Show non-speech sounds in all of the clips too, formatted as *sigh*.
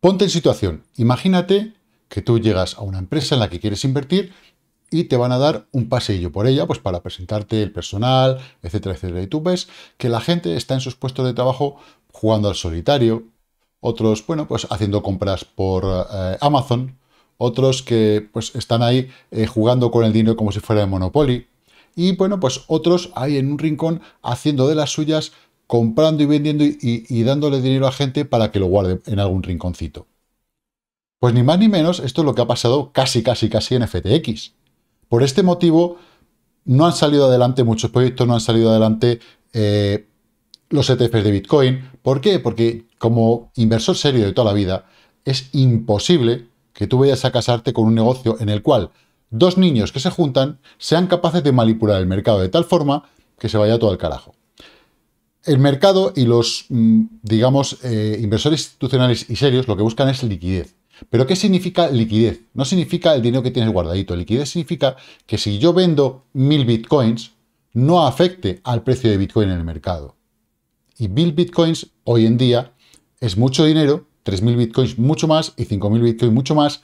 Ponte en situación. Imagínate que tú llegas a una empresa en la que quieres invertir y te van a dar un paseillo por ella, pues para presentarte el personal, etcétera, etcétera. Y tú ves que la gente está en sus puestos de trabajo jugando al solitario, otros, bueno, pues haciendo compras por eh, Amazon, otros que pues están ahí eh, jugando con el dinero como si fuera de Monopoly, y bueno, pues otros ahí en un rincón haciendo de las suyas comprando y vendiendo y, dándole dinero a gente para que lo guarde en algún rinconcito. Pues ni más ni menos, esto es lo que ha pasado casi, casi, casi en FTX. Por este motivo, no han salido adelante muchos proyectos, no han salido adelante eh, los ETFs de Bitcoin. ¿Por qué? Porque como inversor serio de toda la vida, es imposible que tú vayas a casarte con un negocio en el cual dos niños que se juntan sean capaces de manipular el mercado de tal forma que se vaya todo al carajo el mercado y los, mm, digamos, eh, inversores institucionales y serios lo que buscan es liquidez. ¿Pero qué significa liquidez? No significa el dinero que tienes guardadito. Liquidez significa que si yo vendo mil bitcoins, no afecte al precio de bitcoin en el mercado. Y mil bitcoins hoy en día es mucho dinero, mil bitcoins mucho más y 5.000 bitcoins mucho más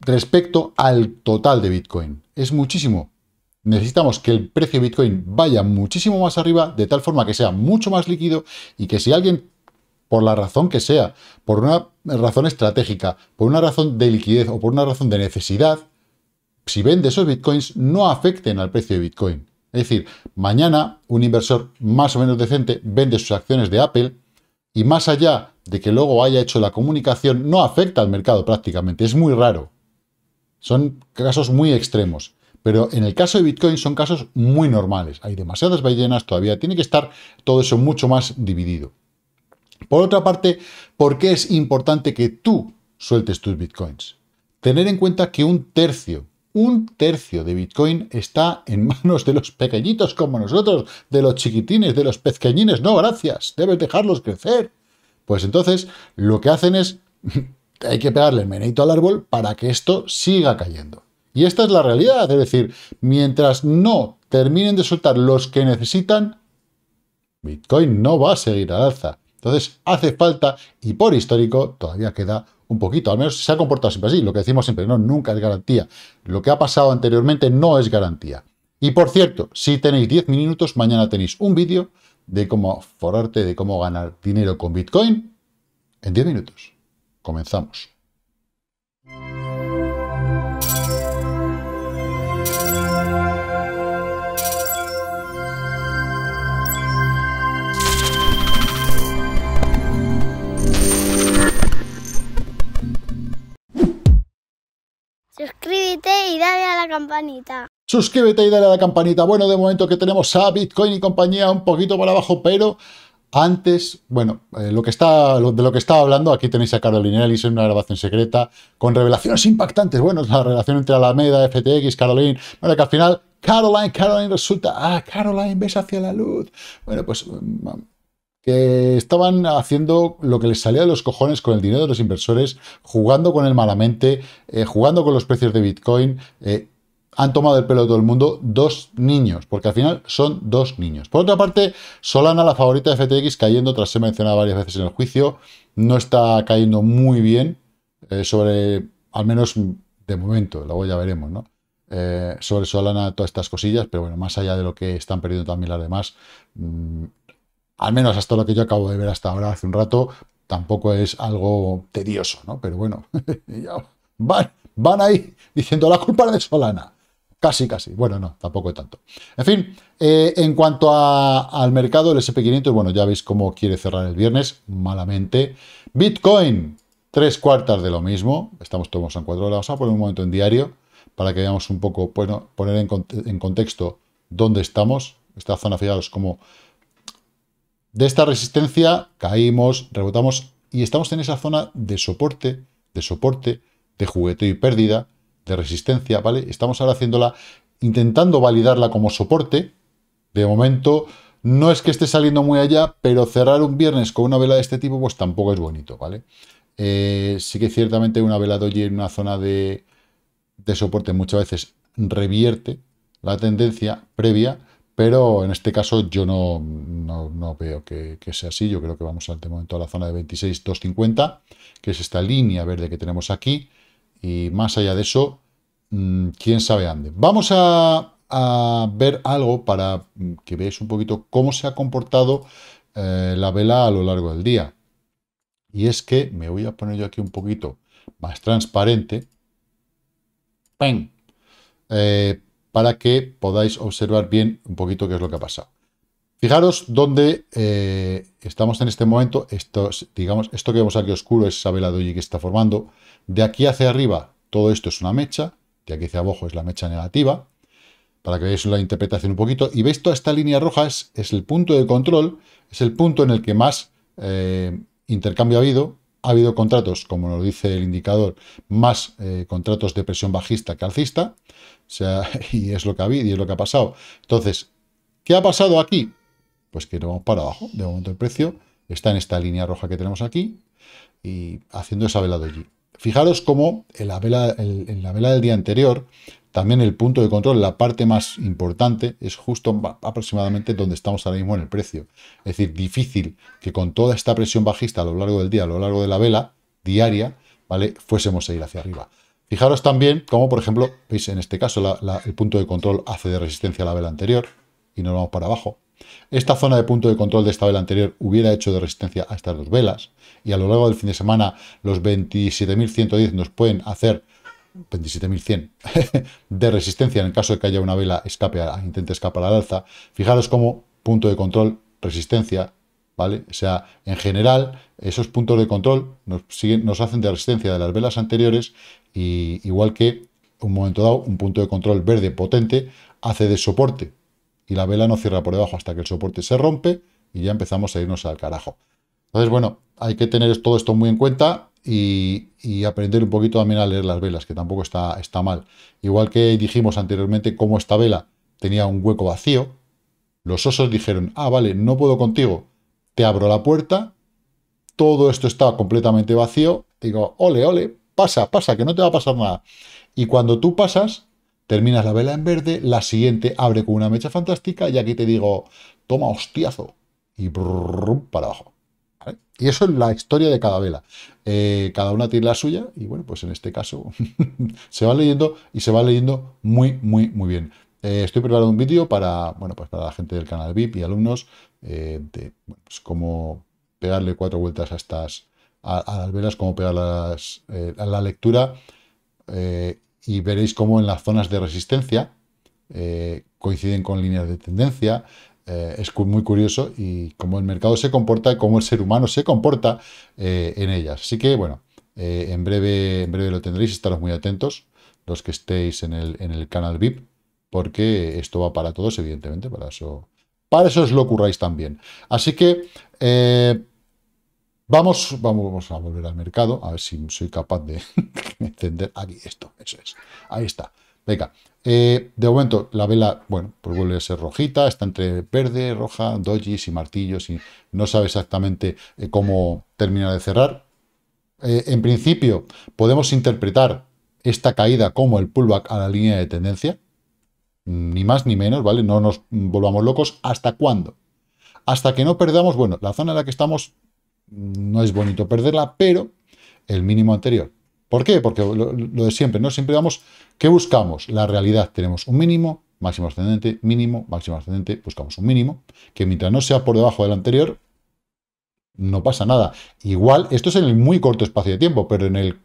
respecto al total de bitcoin. Es muchísimo necesitamos que el precio de Bitcoin vaya muchísimo más arriba, de tal forma que sea mucho más líquido y que si alguien, por la razón que sea, por una razón estratégica, por una razón de liquidez o por una razón de necesidad, si vende esos Bitcoins, no afecten al precio de Bitcoin. Es decir, mañana un inversor más o menos decente vende sus acciones de Apple y más allá de que luego haya hecho la comunicación, no afecta al mercado prácticamente. Es muy raro. Son casos muy extremos. Pero en el caso de Bitcoin son casos muy normales. Hay demasiadas ballenas todavía. Tiene que estar todo eso mucho más dividido. Por otra parte, ¿por qué es importante que tú sueltes tus Bitcoins? Tener en cuenta que un tercio, un tercio de Bitcoin está en manos de los pequeñitos como nosotros, de los chiquitines, de los pezqueñines. No, gracias, debes dejarlos crecer. Pues entonces, lo que hacen es... *laughs* hay que pegarle el menito al árbol para que esto siga cayendo. Y esta es la realidad, es decir, mientras no terminen de soltar los que necesitan, Bitcoin no va a seguir al alza. Entonces hace falta, y por histórico todavía queda un poquito, al menos se ha comportado siempre así, lo que decimos siempre, no, nunca es garantía. Lo que ha pasado anteriormente no es garantía. Y por cierto, si tenéis 10 minutos, mañana tenéis un vídeo de cómo forarte, de cómo ganar dinero con Bitcoin en 10 minutos. Comenzamos. suscríbete y dale a la campanita. Suscríbete y dale a la campanita. Bueno, de momento que tenemos a Bitcoin y compañía un poquito por abajo, pero antes, bueno, eh, lo que está, de lo que estaba hablando, aquí tenéis a Caroline Ellis en una grabación secreta con revelaciones impactantes. Bueno, la relación entre Alameda, FTX, Caroline. Bueno, que al final Caroline, Caroline resulta, ah, Caroline, ves hacia la luz. Bueno, pues mm, que estaban haciendo lo que les salía de los cojones con el dinero de los inversores, jugando con él malamente, eh, jugando con los precios de Bitcoin. Eh, han tomado el pelo de todo el mundo dos niños, porque al final son dos niños. Por otra parte, Solana, la favorita de FTX, cayendo, tras ser mencionada varias veces en el juicio, no está cayendo muy bien eh, sobre, al menos de momento, luego ya veremos, ¿no? sobre Solana, todas estas cosillas, pero bueno, más allá de lo que están perdiendo también las demás, mm, al menos hasta lo que yo acabo de ver hasta ahora, hace un rato, tampoco es algo tedioso, ¿no? Pero bueno, *laughs* van, van ahí diciendo la culpa de Solana. Casi, casi. Bueno, no, tampoco tanto. En fin, eh, en cuanto al mercado, el SP500, bueno, ya veis cómo quiere cerrar el viernes, malamente. Bitcoin, tres cuartas de lo mismo. Estamos todos en cuatro horas. Vamos a poner un momento en diario para que veamos un poco, bueno, poner en, contexto dónde estamos. Esta zona, fijaros, como de esta resistencia caímos, rebotamos y estamos en esa zona de soporte, de soporte, de juguete y pérdida, de resistencia, ¿vale? Estamos ahora haciéndola, intentando validarla como soporte. De momento, no es que esté saliendo muy allá, pero cerrar un viernes con una vela de este tipo, pues tampoco es bonito, ¿vale? Eh, sí que ciertamente una vela de hoy en una zona de, de soporte muchas veces revierte la tendencia previa, pero en este caso yo no, no, veo que, sea así. Yo creo que vamos de momento a la zona de 26.250, que es esta línea verde que tenemos aquí, y más allá de eso, mm, quién sabe dónde. Vamos a, ver algo para mm, que veáis un poquito cómo se ha comportado eh, la vela a lo largo del día. Y es que me voy a poner yo aquí un poquito más transparente. ¡Pen! Eh, para que podáis observar bien un poquito qué es lo que ha pasado. Fijaros dónde eh, estamos en este momento. Esto, digamos, esto que vemos aquí oscuro es esa vela de que está formando. De aquí hacia arriba, todo esto es una mecha. De aquí hacia abajo es la mecha negativa. Para que veáis la interpretación un poquito. Y veis toda esta línea roja es, el punto de control. Es el punto en el que más eh, intercambio ha habido ha habido contratos, como nos dice el indicador, más eh, contratos de presión bajista que alcista, o sea, *laughs* y es lo que ha habido y es lo que ha pasado. Entonces, ¿qué ha pasado aquí? Pues que nos vamos para abajo, de momento el precio está en esta línea roja que tenemos aquí y haciendo esa vela de allí. Fijaros cómo en la vela del día anterior también el punto de control, la parte más importante, es justo aproximadamente donde estamos ahora mismo en el precio. Es decir, difícil que con toda esta presión bajista a lo largo del día, a lo largo de la vela diaria, ¿vale? fuésemos a ir hacia arriba. Fijaros también como, por ejemplo, veis en este caso el punto de control hace de resistencia a la vela anterior y nos vamos para abajo. Esta zona de punto de control de esta vela anterior hubiera hecho de resistencia a estas dos velas y a lo largo del fin de semana los 27.110 nos pueden hacer 27.100 *laughs* de resistencia en el caso de que haya una vela escape a, intente escapar al alza. Fijaros como punto de control, resistencia, ¿vale? O sea, en general, esos puntos de control nos, nos hacen de resistencia de las velas anteriores, y igual que un momento dado, un punto de control verde potente hace de soporte y la vela no cierra por debajo hasta que el soporte se rompe y ya empezamos a irnos al carajo. Entonces, bueno, hay que tener todo esto muy en cuenta y, aprender un poquito también a leer las velas, que tampoco está, está mal. Igual que dijimos anteriormente cómo esta vela tenía un hueco vacío, los osos dijeron, ah, vale, no puedo contigo, te abro la puerta, todo esto está completamente vacío, digo, ole, ole, pasa, pasa, que no te va a pasar nada. Y cuando tú pasas, terminas la vela en verde, la siguiente abre con una mecha fantástica y aquí te digo, toma hostiazo y para abajo. Y eso es la historia de cada vela. Eh, cada una tiene la suya y bueno, pues en este caso *laughs* se va leyendo y se va leyendo muy, muy, muy bien. Eh, estoy preparando un vídeo para, bueno, pues para la gente del canal VIP y alumnos eh, de pues cómo pegarle cuatro vueltas a estas a, las velas, cómo pegarlas a la lectura y veréis cómo en las zonas de resistencia coinciden con líneas de tendencia, eh, es muy curioso y cómo el mercado se comporta, cómo el ser humano se comporta eh, en ellas. Así que, bueno, eh, en, breve, en breve lo tendréis, estaros muy atentos, los que estéis en el, en el canal VIP, porque esto va para todos, evidentemente, para eso, para eso os lo curráis también. Así que... Vamos, vamos, a volver al mercado, a ver si soy capaz de *laughs* encender aquí esto, eso es. Ahí está. Venga, eh, de momento, la vela, bueno, pues vuelve a ser rojita, está entre verde, roja, dojis y martillos y no sabe exactamente eh, cómo termina de cerrar. Eh, en principio, podemos interpretar esta caída como el pullback a la línea de tendencia, mm, ni más ni menos, ¿vale? No nos volvamos locos. ¿Hasta cuándo? Hasta que no perdamos, bueno, la zona en la que estamos mm, no es bonito perderla, pero el mínimo anterior ¿Por qué? Porque lo, de siempre, ¿no? Siempre vamos, ¿qué buscamos? La realidad. Tenemos un mínimo, máximo ascendente, mínimo, máximo ascendente, buscamos un mínimo, que mientras no sea por debajo del anterior, no pasa nada. Igual, esto es en el muy corto espacio de tiempo, pero en el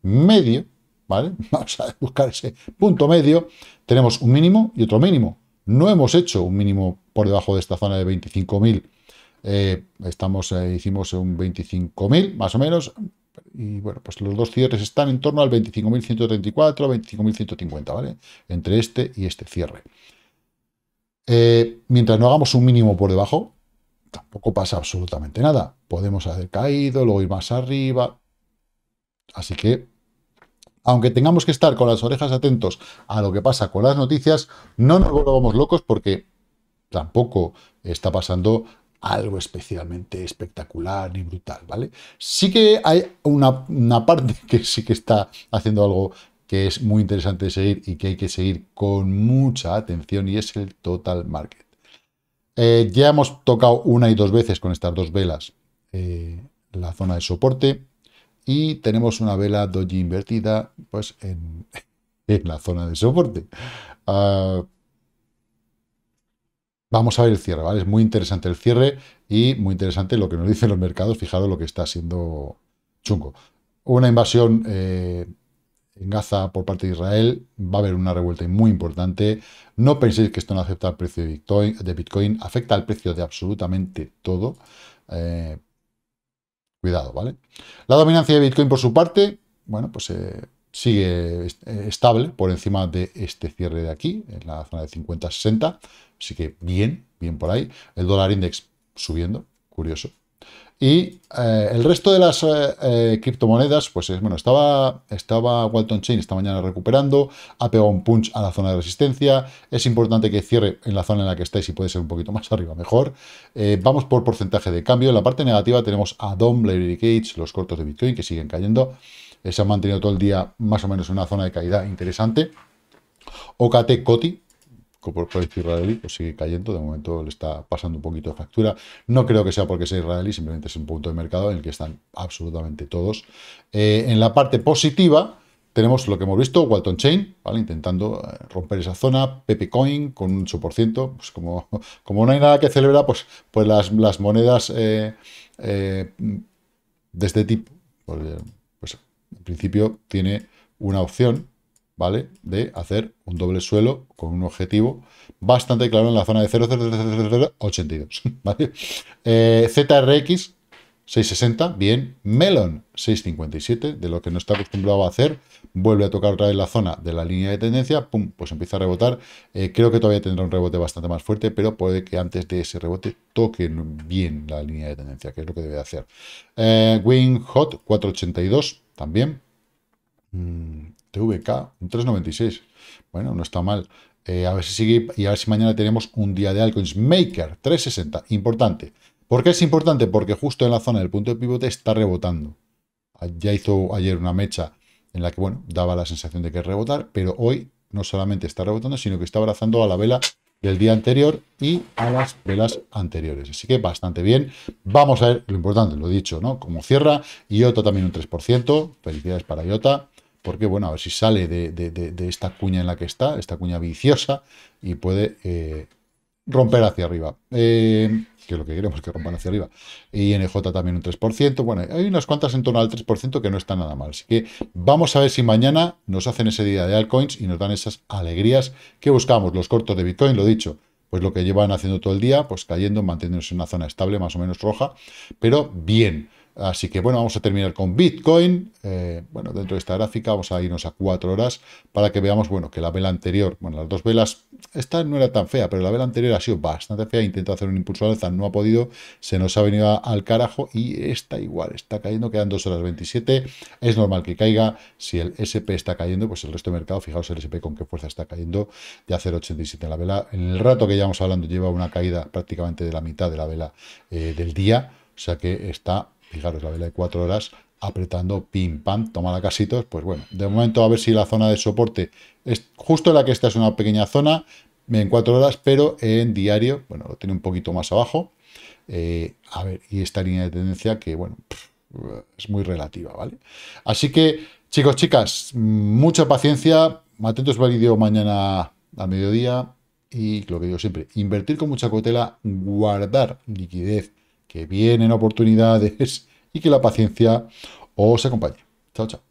medio, ¿vale? *laughs* Vamos a buscar ese punto medio, tenemos un mínimo y otro mínimo. No hemos hecho un mínimo por debajo de esta zona de 25.000. Eh, estamos, eh, hicimos un 25.000, más o menos, y bueno, pues los dos cierres están en torno al 25.134, 25.150, ¿vale? Entre este y este cierre. Eh, mientras no hagamos un mínimo por debajo, tampoco pasa absolutamente nada. Podemos haber caído, luego ir más arriba. Así que, aunque tengamos que estar con las orejas atentos a lo que pasa con las noticias, no nos volvamos locos porque tampoco está pasando algo especialmente espectacular y brutal, ¿vale? Sí que hay una, parte *laughs* que sí que está haciendo algo que es muy interesante de seguir y que hay que seguir con mucha atención y es el total market. Eh, ya hemos tocado una y dos veces con estas dos velas eh, la zona de soporte y tenemos una vela doji invertida pues en, *laughs* la zona de soporte. Ah, Vamos a ver el cierre, ¿vale? Es muy interesante el cierre y muy interesante lo que nos dicen los mercados. Fijaros lo que está siendo chungo. Una invasión eh, en Gaza por parte de Israel. Va a haber una revuelta muy importante. No penséis que esto no afecta al precio de Bitcoin. afecta al precio de absolutamente todo. Eh, cuidado, ¿vale? La dominancia de Bitcoin por su parte, bueno, pues eh, sigue estable por encima de este cierre de aquí, en la zona de 50-60. Así que bien, bien por ahí. El dólar index subiendo, curioso. Y eh, el resto de las eh, eh, criptomonedas, pues es, bueno, estaba, estaba Walton Chain esta mañana recuperando, ha pegado un punch a la zona de resistencia, es importante que cierre en la zona en la que estáis y puede ser un poquito más *laughs* arriba mejor. vamos por porcentaje de cambio, en la parte negativa tenemos a Dom, Larry Cage, los cortos de Bitcoin que siguen cayendo, eh, se ha mantenido todo el día más o menos en una zona de caída interesante. OKT Coti, por proyecto israelí, pues sigue cayendo. De momento le está pasando un poquito de factura. No creo que sea porque sea israelí, simplemente es un punto de mercado en el que están absolutamente todos. Eh, en la parte positiva, tenemos lo que hemos visto, Walton Chain, intentando eh, romper esa zona, Pepe Coin con un 8%, pues como, *laughs* como no hay nada que celebrar, pues, pues las, monedas de este tipo, pues, en principio tiene una opción, ¿vale? De hacer un doble suelo con un objetivo bastante claro en la zona de 0,0082, *laughs* ¿vale? Eh, ZRX 660, bien. Melon, 657, de lo que no está acostumbrado a hacer. Vuelve a tocar otra vez la zona de la línea de tendencia. Pum, pues empieza a rebotar. Eh, creo que todavía tendrá un rebote bastante más fuerte, pero puede que antes de ese rebote toquen bien la línea de tendencia, que es lo que debe hacer. Eh, Wing Hot, 482, también. Mm, TVK, 396. Bueno, no está mal. Eh, a ver si sigue y a ver si mañana tenemos un día de altcoins. Maker, 360, importante. ¿Por qué es importante? Porque justo en la zona del punto de pivote está rebotando. Ya hizo ayer una mecha en la que, bueno, daba la sensación de que rebotar, pero hoy no solamente está rebotando, sino que está abrazando a la vela del día anterior y a las velas anteriores. Así que bastante bien. Vamos a ver lo importante, lo dicho, ¿no? Como cierra, IOTA también un 3%. Felicidades para IOTA. Porque, bueno, a ver si sale de, esta cuña en la que está, esta cuña viciosa, y puede eh, romper hacia arriba. Eh, que es lo que queremos, que rompan hacia arriba. Y NJ también un 3%. Bueno, hay unas cuantas en torno al 3% que no está nada mal. Así que vamos a ver si mañana nos hacen ese día de altcoins y nos dan esas alegrías que buscamos. Los cortos de Bitcoin, lo dicho, pues lo que llevan haciendo todo el día, pues cayendo, manteniéndose en una zona estable, más o menos roja, pero bien. Así que bueno, vamos a terminar con Bitcoin. Eh, bueno, dentro de esta gráfica vamos a irnos a 4 horas para que veamos, bueno, que la vela anterior, bueno, las dos velas, esta no era tan fea, pero la vela anterior ha sido bastante fea, intentó hacer un impulso al alza, no ha podido, se nos ha venido al carajo y está igual, está cayendo, quedan 2 horas 27, es normal que caiga, si el SP está cayendo, pues el resto del mercado, fijaos el SP con qué fuerza está cayendo, ya 0,87 en la vela, en el rato que llevamos hablando lleva una caída prácticamente de la mitad de la vela eh, del día, o sea que está Fijaros, la vela de 4 horas apretando, pim, pam, toma la casitos. Pues bueno, de momento a ver si la zona de soporte es justo la que está, es una pequeña zona en 4 horas, pero en diario, bueno, lo tiene un poquito más abajo. Eh, a ver, y esta línea de tendencia que, bueno, es muy relativa, ¿vale? Así que, chicos, chicas, mucha paciencia. Atentos para el vídeo mañana al mediodía. Y lo que digo siempre, invertir con mucha cautela, guardar liquidez que vienen oportunidades y que la paciencia os acompañe. Chao, chao.